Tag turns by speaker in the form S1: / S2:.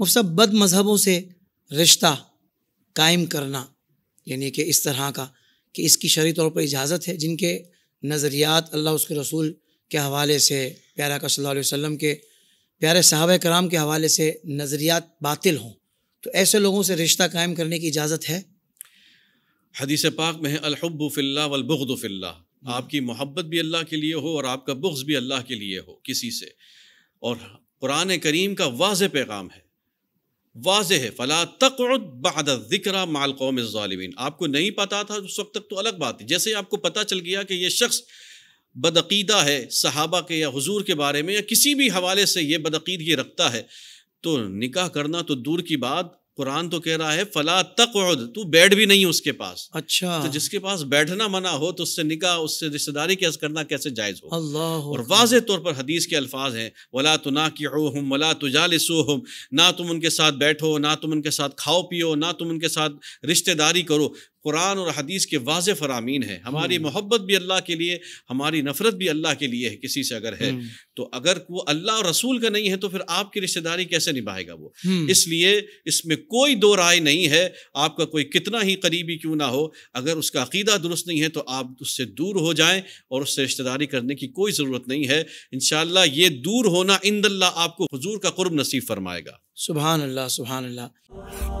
S1: वो सब बद मज़हबों से रिश्ता कायम करना यानी कि इस तरह का कि इसकी शरी तौर पर इजाज़त है जिनके नज़रियात अल्लाह उसके रसूल के हवाले से प्यारा का सल्लल्लाहु अलैहि के प्यारे साहब कराम के हवाले से नज़रियात बातिल हों तो ऐसे लोगों से रिश्ता कायम करने की इजाज़त है
S2: हदीस पाक में है फिल्ला वलबुगदुफिल्ला हम्म। आपकी मोहब्बत भी अल्लाह के लिए हो और आपका बुग्ज़ भी अल्लाह के लिए हो किसी से और क़ुरान करीम का वाज पैगाम है वाज है फ़ला तकद ज़िक्रा माल कौम ालमीन आपको नहीं पता था उस वक्त तक तो अलग बात है जैसे आपको पता चल गया कि यह शख्स बदकीदा है सहाबा के या हजूर के बारे में या किसी भी हवाले से ये बदकीदगी रखता है तो निकाह करना तो दूर की बात कुरान तो कह रहा है फला तक तू बैठ भी नहीं उसके पास अच्छा तो जिसके पास बैठना मना हो तो उससे निकाह उससे रिश्तेदारी कैसे करना कैसे जायज़
S1: हो अल्लाह और
S2: वाज तौर पर हदीस के अल्फाज हैं वला तो ना कि वला तो हम ना तुम उनके साथ बैठो ना तुम उनके साथ खाओ पियो ना तुम उनके साथ रिश्तेदारी करो कुरान और हदीस के वाज फरामीन है हमारी हम्म। मोहब्बत भी अल्लाह के लिए हमारी नफरत भी अल्लाह के लिए है किसी से अगर है हम्म। तो अगर वो अल्लाह और रसूल का नहीं है तो फिर आपकी रिश्तेदारी कैसे निभाएगा वो हम्म। इसलिए इसमें कोई दो राय नहीं है आपका कोई कितना ही करीबी क्यों ना हो अगर उसका अकीदा दुरुस्त नहीं है तो आप उससे दूर हो जाएं और उससे रिश्तेदारी करने की कोई ज़रूरत नहीं है इन ये दूर होना इंदल्ला आपको हजूर का कुर्ब नसीब फरमाएगा
S1: सुबहानल्ला अल्लाह अल्लाह